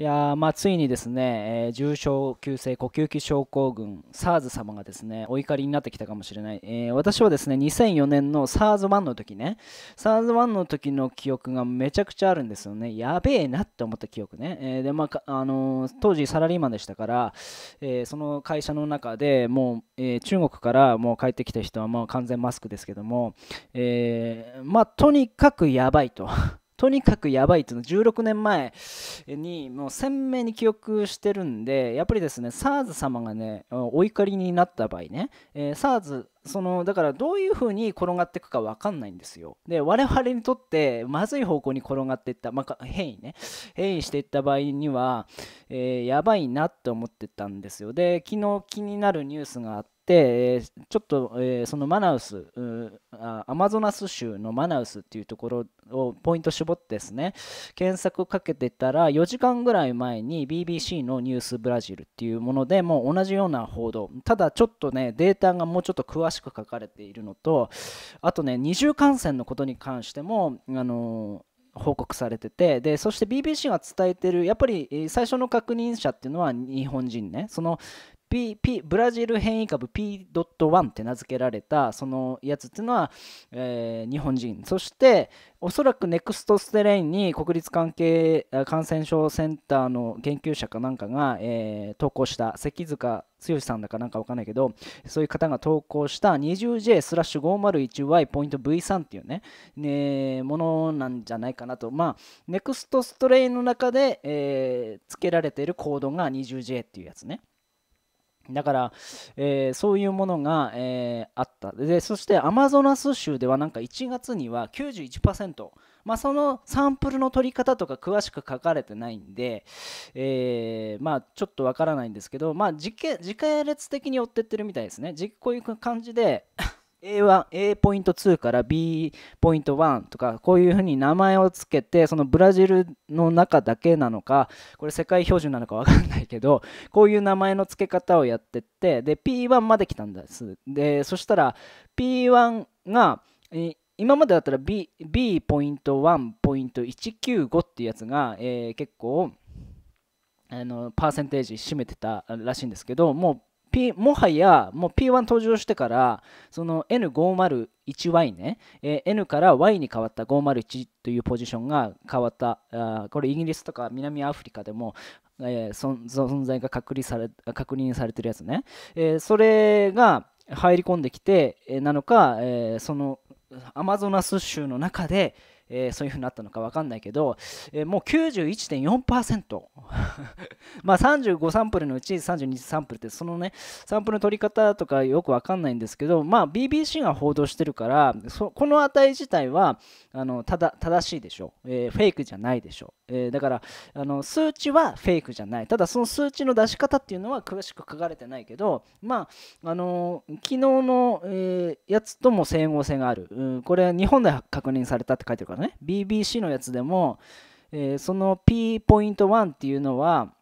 いやまあ、ついにですね、えー、重症急性呼吸器症候群 SARS 様がですねお怒りになってきたかもしれない、えー、私はですね2004年の SARS1 の時ね SARS1 の時の記憶がめちゃくちゃあるんですよねやべえなって思った記憶ね、えー、でまああのー、当時サラリーマンでしたから、えその会社の中でもう、え中国からもう帰ってきた人はもう完全マスクですけども、えまあ、とにかくやばいととにかくやばいっていうの16年前にもう鮮明に記憶してるんでやっぱりですね SARS 様がねお怒りになった場合ね、えー、SARS そのだからどういうふうに転がっていくか分かんないんですよで我々にとってまずい方向に転がっていった、まあ、変異ね変異していった場合には、えー、やばいなって思ってたんですよで昨日気になるニュースがあって、ちょっと、えそのマナウスアマゾナス州のマナウスっていうところをポイント絞ってですね検索かけてたら4時間ぐらい前に BBC のニュースブラジルっていうものでもう同じような報道ただちょっとねデータがもうちょっと詳しく書かれているのとあとね二重感染のことに関してもあの報告されててでそして BBC が伝えてるやっぱり最初の確認者っていうのは日本人ねその P P ブラジル変異株 P.1 って名付けられたそのやつっていうのは、えー、日本人そしておそらくネクストステレインに国立関係感染症センターの研究者かなんかが、えー、投稿した関塚剛さんだかなんかわかんないけどそういう方が投稿した 20J スラッシュ 501Y.V3 っていうね、ね、ものなんじゃないかなとまあネクストストレインの中で、えー、付けられているコードが 20J っていうやつねだから、えー、そういうものが、えー、あったでそしてアマゾナス州ではなんか1月には91%、まあ、そのサンプルの取り方とか詳しく書かれてないんで、えー、まあ、ちょっとわからないんですけど、まあ時、時系列的に追ってってるみたいですねこういう感じで A1、A ポイント2から B ポイント1とか、こういうふうに名前を付けて、そのブラジルの中だけなのか、これ世界標準なのかわかんないけど、こういう名前の付け方をやってって、で、P1 まで来たんです。で、そしたら P1 が、今までだったら B, B ポイント1ポイント195っていうやつが、えー、結構、あのパーセンテージ占めてたらしいんですけども P、もはや、もう P1 登場してから、その N501Y ね、えー、N から Y に変わった501というポジションが変わった、あこれイギリスとか南アフリカでも、えー、存在が確認され確認されてるやつね、えー、それが入り込んできて、えなのか、えそのアマゾナス州の中で、えー、そういうふうになったのか分かんないけど、えー、もう91.4% まあ35サンプルのうち32サンプルってそのねサンプルの取り方とかよく分かんないんですけどまあ BBC が報道してるからそこの値自体はあのただ正しいでしょ、えー、フェイクじゃないでしょ、えー、だからあの数値はフェイクじゃないただその数値の出し方っていうのは詳しく書かれてないけどまああの昨日の、えー、やつとも整合性がある、うん、これ日本で確認されたって書いてるからね BBC のやつでも、えー、その P ポイント1っていうのは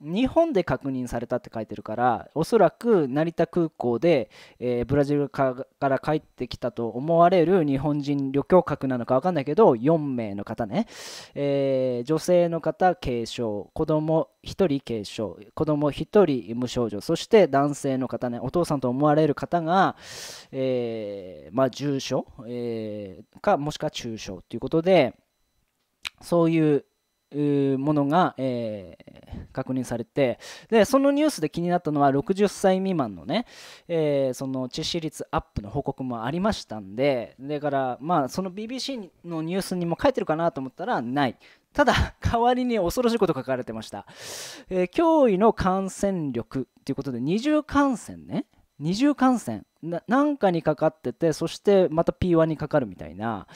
日本で確認されたって書いてるからおそらく成田空港で、えー、ブラジルから帰ってきたと思われる日本人旅行客なのか分かんないけど4名の方ね、えー、女性の方軽症子供1人軽症子供1人無症状そして男性の方ねお父さんと思われる方が、えー、まあ、重症、えかもしくは中症ということでそういうものが、えー、確認されてでそのニュースで気になったのは60歳未満のね、えー、その致死率アップの報告もありましたんでだからまあその BBC のニュースにも書いてるかなと思ったらないただ代わりに恐ろしいこと書かれてました、えー、脅威の感染力ということで二重感染ね二重感染何かにかかっててそしてまた P1 にかかるみたいな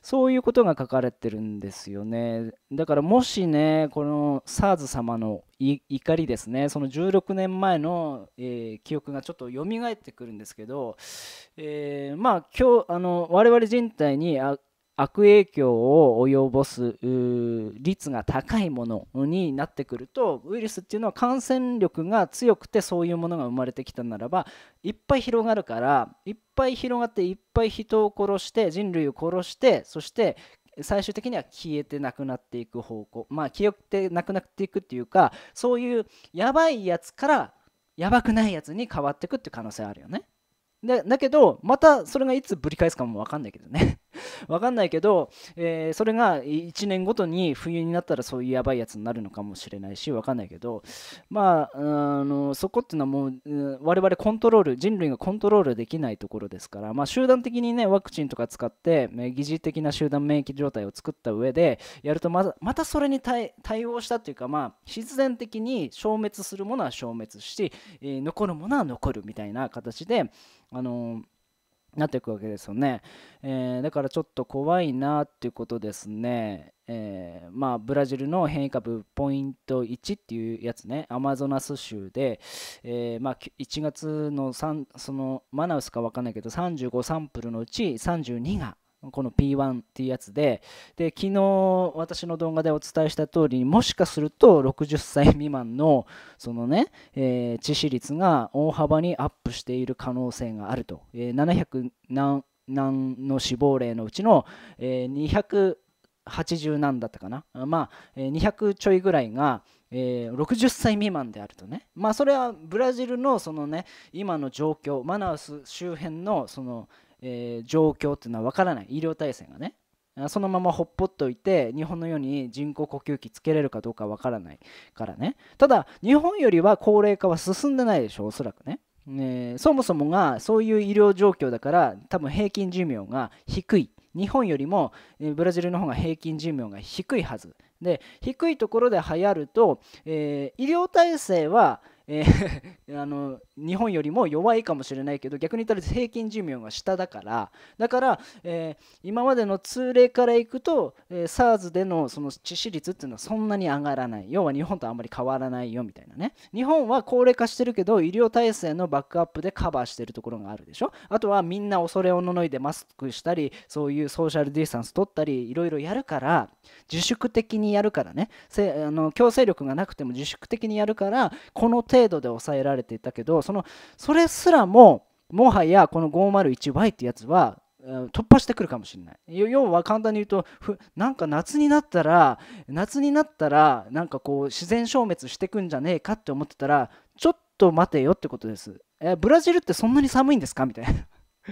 そういうことが書かれてるんですよねだからもしねこの SARS 様の怒りですねその16年前の、えー、記憶がちょっと蘇ってくるんですけど、えー、まあ今日あの我々人体にあ悪影響を及ぼす率が高いものになってくるとウイルスっていうのは感染力が強くてそういうものが生まれてきたならばいっぱい広がるからいっぱい広がっていっぱい人を殺して人類を殺してそして最終的には消えてなくなっていく方向まあ消えてなくなっていくっていうかそういうやばいやつからやばくないやつに変わっていくっていう可能性あるよね。でだけどまたそれがいつぶり返すかも分かんないけどね わかんないけど、えー、それが1年ごとに冬になったらそういうやばいやつになるのかもしれないし、わかんないけど、まあ、あのそこっていうのはもう、我々コントロール、人類がコントロールできないところですから、まあ、集団的にね、ワクチンとか使って、疑似的な集団免疫状態を作った上で、やるとままたそれに対応したというか、まあ、必然的に消滅するものは消滅し、えー、残るものは残るみたいな形で、あのーなっていくわけですよね、えー、だからちょっと怖いなっていうことですね、えー、まあ、ブラジルの変異株ポイント1っていうやつねアマゾナス州で、えー、まあ、1月の3そのマナウスか分かんないけど35サンプルのうち32がこの P1 っていうやつでで昨日私の動画でお伝えした通りにもしかすると60歳未満のそのね、えー、致死率が大幅にアップしている可能性があると、えー、700何何の死亡例のうちの、えー、2 80何だったかな、まあ、200ちょいぐらいが、えー、60歳未満であるとね、まあ、それはブラジルのその、ね、今の状況マナウス周辺のその、えー、状況っていうのは分からない医療体制がねそのままほっぽっといて日本のように人工呼吸器つけれるかどうかわからないからねただ日本よりは高齢化は進んでないでしょおそらくねねそもそもがそういう医療状況だから多分平均寿命が低い日本よりもえブラジルの方が平均寿命が低いはずで低いところで流行ると、えー、医療体制は、えー あの日本よりも弱いかもしれないけど逆に言ったら平均寿命が下だからだから、えー、今までの通例からいくと、えー、SARS でのその致死率っていうのはそんなに上がらない要は日本とあんまり変わらないよみたいなね日本は高齢化してるけど医療体制のバックアップでカバーしてるところがあるでしょあとはみんな恐れおののいでマスクしたりそういうソーシャルディスタンス取ったりいろいろやるから自粛的にやるからねせあの強制力がなくても自粛的にやるからこの程度で抑えられていたけどそのそれすらももはやこの 501Y ってやつは突破してくるかもしれない要は簡単に言うとなんか夏になったら夏になったらなんかこう自然消滅してくんじゃねえかって思ってたらちょっと待てよってことですえブラジルってそんなに寒いんですかみたいな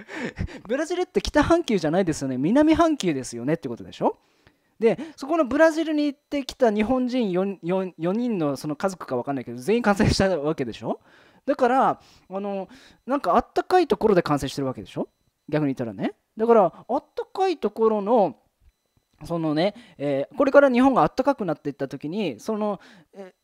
ブラジルって北半球じゃないですよね南半球ですよねってことでしょでそこのブラジルに行ってきた日本人 4, 4, 4人のその家族か分かんないけど全員感染したわけでしょだからあのなんかあったかいところで感染してるわけでしょ逆に言ったらねだからあったかいところのそのね、えー、これから日本があったかくなっていった時にその、え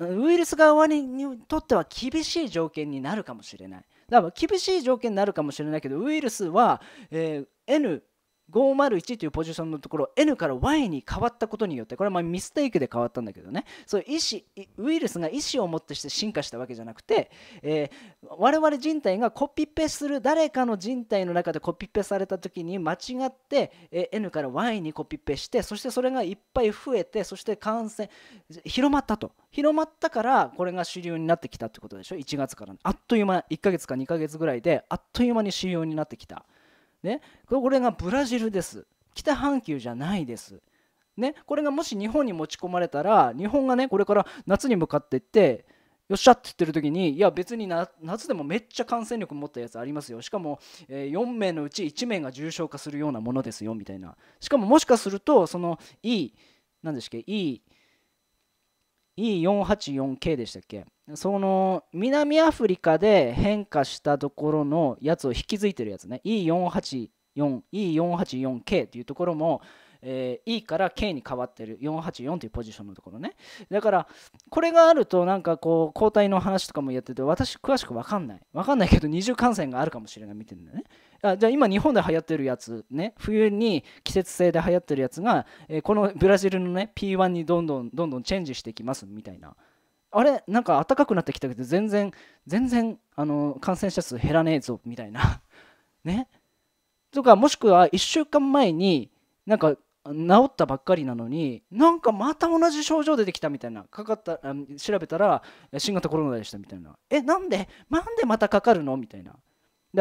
ウイルス側にとっては厳しい条件になるかもしれないだから厳しい条件になるかもしれないけどウイルスは、えー、N 501というポジションのところ N から Y に変わったことによってこれはまミステイクで変わったんだけどねそう意思ウイルスが意思をもってして進化したわけじゃなくて、えー、我々人体がコピペする誰かの人体の中でコピペされた時に間違って、えー、N から Y にコピペしてそしてそれがいっぱい増えてそして感染広まったと広まったからこれが主流になってきたってことでしょ1月からあっという間1ヶ月か2ヶ月ぐらいであっという間に主流になってきた。ね、これがブラジルです北半球じゃないです。ね、これがもし日本に持ち込まれたら日本がねこれから夏に向かっていってよっしゃって言ってる時にいや別に夏でもめっちゃ感染力持ったやつありますよしかも、えー、4名のうち1名が重症化するようなものですよみたいなしかももしかするとその E 何でしたっけ E E484K でしたっけその南アフリカで変化したところのやつを引き継いでるやつね E484E484K、とっていうところも、えー、E から K に変わってる484というポジションのところねだからこれがあるとなんかこう交代の話とかもやってて私詳しく分かんない分かんないけど二重感染があるかもしれない見てんだよねあじゃあ今日本で流行ってるやつね冬に季節性で流行ってるやつが、えー、このブラジルのね P1 にどんどんどんどんチェンジしてきますみたいなあれなんか暖かくなってきたけど全然全然あの感染者数減らねえぞみたいな ねとかもしくは1週間前になんか治ったばっかりなのになんかまた同じ症状出てきたみたいなかかった調べたら新型コロナでしたみたいなえなんでなんでまたかかるのみたいなだか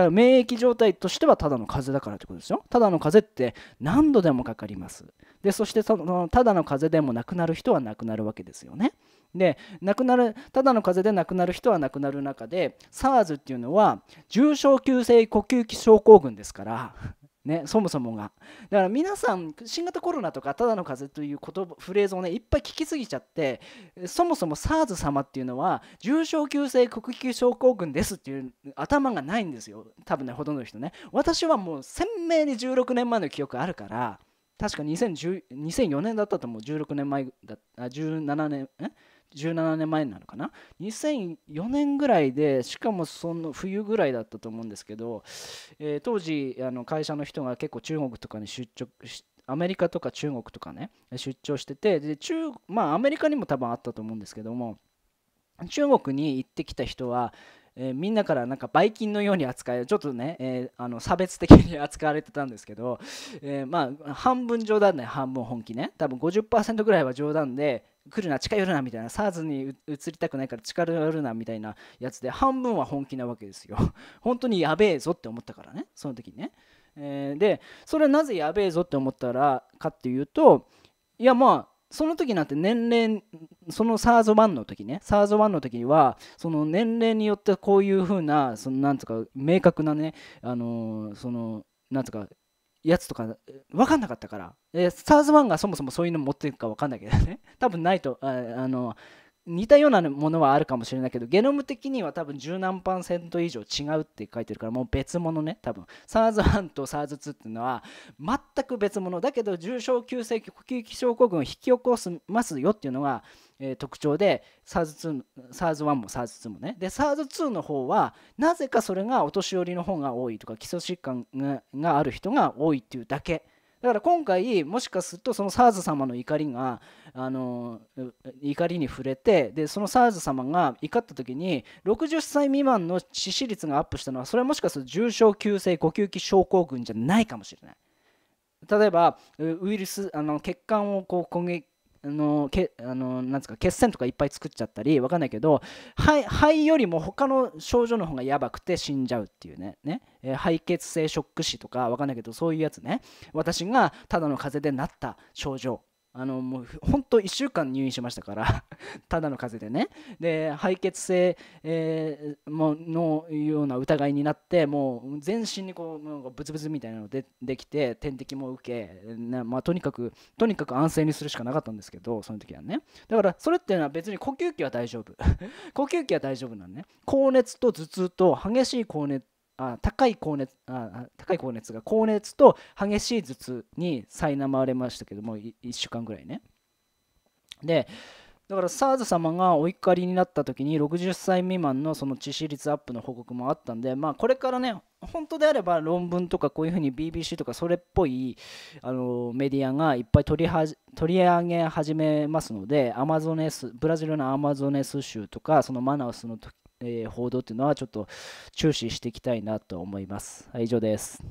ら免疫状態としてはただの風邪だからってことですよただの風邪って何度でもかかりますでそしてそのただの風邪でも亡くなる人は亡くなるわけですよねで亡くなるただの風邪で亡くなる人は亡くなる中で SARS っていうのは重症急性呼吸器症候群ですから ね、そもそもが。だから皆さん、新型コロナとかただの風邪という言葉フレーズをね、いっぱい聞きすぎちゃって、そもそも SARS 様っていうのは、重症急性呼吸症候群ですっていう頭がないんですよ、多分ね、ほとんどの人ね。私はもう鮮明に16年前の記憶あるから、確か2004年だったと思う、16年前だ、17年、え17年前になるかな2004年ぐらいでしかもその冬ぐらいだったと思うんですけど、えー、当時あの会社の人が結構中国とかに出張しアメリカとか中国とかね出張しててで中まあアメリカにも多分あったと思うんですけども中国に行ってきた人はえー、みんなからなんかばい菌のように扱えちょっとね、えー、あの差別的に扱われてたんですけど、えー、まあ半分冗談で半分本気ね多分50%ぐらいは冗談で来るな近寄るなみたいな SARS に移りたくないから近寄るなみたいなやつで半分は本気なわけですよ 本当にやべえぞって思ったからねその時にね、えー、でそれなぜやべえぞって思ったらかっていうといやまあその時なんて年齢その SARS1 の時ね SARS1 の時はその年齢によってこういうふうなそのなんつか明確なねあのー、そのなんつかやつとか分かんなかったから、えー、スターズ1がそもそもそういうの持っていくか分かんないけどね多分ないとああの似たようなものはあるかもしれないけどゲノム的には多分十何パーセント以上違うって書いてるからもう別物ね多分 SARS1 と SARS2 っていうのは全く別物だけど重症急性呼吸器症候群を引き起こしますよっていうのが、えー、特徴で SARS1 SARS も SARS2 もねで SARS2 の方はなぜかそれがお年寄りの方が多いとか基礎疾患がある人が多いっていうだけだから今回もしかするとその SARS 様の怒りがあの怒りに触れてでその SARS 様が怒った時に60歳未満の致死率がアップしたのはそれはもしかすると重症急性呼吸器症候群じゃないかもしれない。例えばウイルスあの血管をこう攻撃のけあのなんですか血栓とかいっぱい作っちゃったりわかんないけど肺肺よりも他の症状の方がやばくて死んじゃうっていうねね、えー、肺血性ショック死とかわかんないけどそういうやつね私がただの風邪でなった症状あのもうほんと1週間入院しましたから ただの風邪でねで敗血性、えー、ものような疑いになってもう全身にこうなんかブツブツみたいなのでできて点滴も受け、ねまあ、とにかくとにかく安静にするしかなかったんですけどその時はねだからそれっていうのは別に呼吸器は大丈夫 呼吸器は大丈夫なのね高熱と頭痛と激しい高熱あ高い高熱あ高い高熱が高熱と激しい頭痛に苛まれましたけども1週間ぐらいねでだから SARS 様がお怒りになった時に60歳未満のその致死率アップの報告もあったんで、まあ、これからね本当であれば論文とかこういうふうに BBC とかそれっぽいあのメディアがいっぱい取りは取り上げ始めますのでアマゾネスブラジルのアマゾネス州とかそのマナウスのえー、報道というのはちょっと注視していきたいなと思います。はい、以上です。